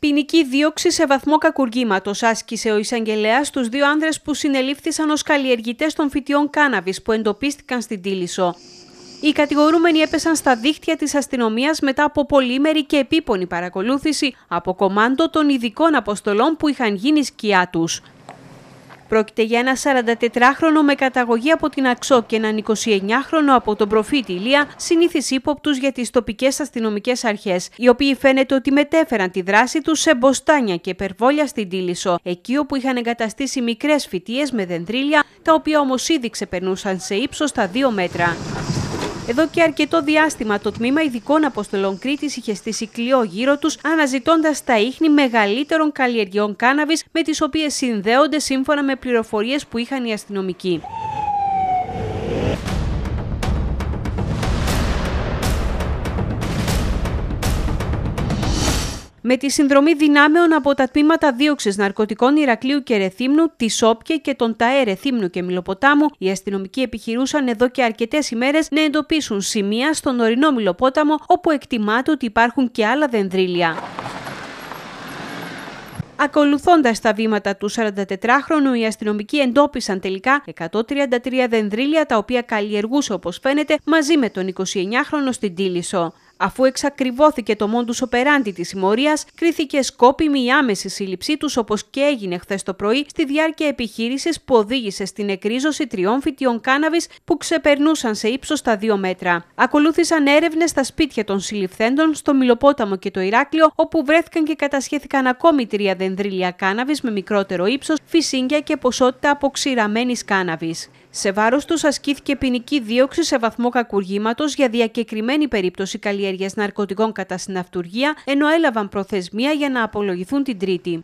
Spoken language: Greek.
Ποινική δίωξη σε βαθμό κακουργήματος άσκησε ο εισαγγελέας στους δύο άνδρες που συνελήφθησαν ως καλλιεργητές των φυτιών κάναβης που εντοπίστηκαν στην Τήλισο. Οι κατηγορούμενοι έπεσαν στα δίχτυα της αστυνομίας μετά από πολύμερη και επίπονη παρακολούθηση από κομάντο των ειδικών αποστολών που είχαν γίνει σκιά τους. Πρόκειται για ένα 44χρονο με καταγωγή από την Αξό και έναν 29χρονο από τον προφήτη Ηλία, συνήθις ύποπτους για τις τοπικές αστυνομικές αρχές, οι οποίοι φαίνεται ότι μετέφεραν τη δράση τους σε μποστάνια και περβόλια στην Τήλισο, εκεί όπου είχαν εγκαταστήσει μικρές φυτίες με δεντρίλια, τα οποία όμως ήδη ξεπερνούσαν σε ύψος τα 2 μέτρα. Εδώ και αρκετό διάστημα το τμήμα ειδικών αποστολών Κρήτης είχε στήσει κλειό γύρω τους αναζητώντας τα ίχνη μεγαλύτερων καλλιεργειών κάναβης με τις οποίες συνδέονται σύμφωνα με πληροφορίες που είχαν οι αστυνομικοί. με τη συνδρομή δυνάμεων από τα τμήματα δίωξης ναρκωτικών Ηρακλείου και Ρεθύμνου, τη Σόπκε και των ΤΑΕ Ρεθύμνου και Μιλοποτάμου, οι αστυνομικοί επιχειρούσαν εδώ και αρκετές ημέρες να εντοπίσουν σημεία στον ορεινό Μιλοπόταμο, όπου εκτιμάται ότι υπάρχουν και άλλα δενδρύλια. Ακολουθώντας τα βήματα του 44χρονου, οι αστυνομικοί εντόπισαν τελικά 133 δενδρύλια τα οποία καλλιεργούσε όπως φαίνεται μαζί με τον 29χρονο στην Τίλισο αφού εξακριβώθηκε το μόντους οπεράντη της συμμορίας, κρίθηκε σκόπιμη η άμεση σύλληψή τους, όπως και έγινε χθες το πρωί, στη διάρκεια επιχείρησης που οδήγησε στην εκρίζωση τριών φυτιών κάναβης που ξεπερνούσαν σε ύψος τα δύο μέτρα. Ακολούθησαν έρευνες στα σπίτια των συλληφθέντων στο Μιλοπόταμο και το Ηράκλειο, όπου βρέθηκαν και κατασχέθηκαν ακόμη τρία δενδρύλια κάναβης με μικρότερο ύψος, φυσίγκια και ποσότητα αποξηραμένης κάναβης. Σε βάρος τους ασκήθηκε ποινική δίωξη σε βαθμό κακουργήματος για διακεκριμένη περίπτωση καλλιέργειας ναρκωτικών κατά συναυτουργία, ενώ έλαβαν προθεσμία για να απολογηθούν την Τρίτη.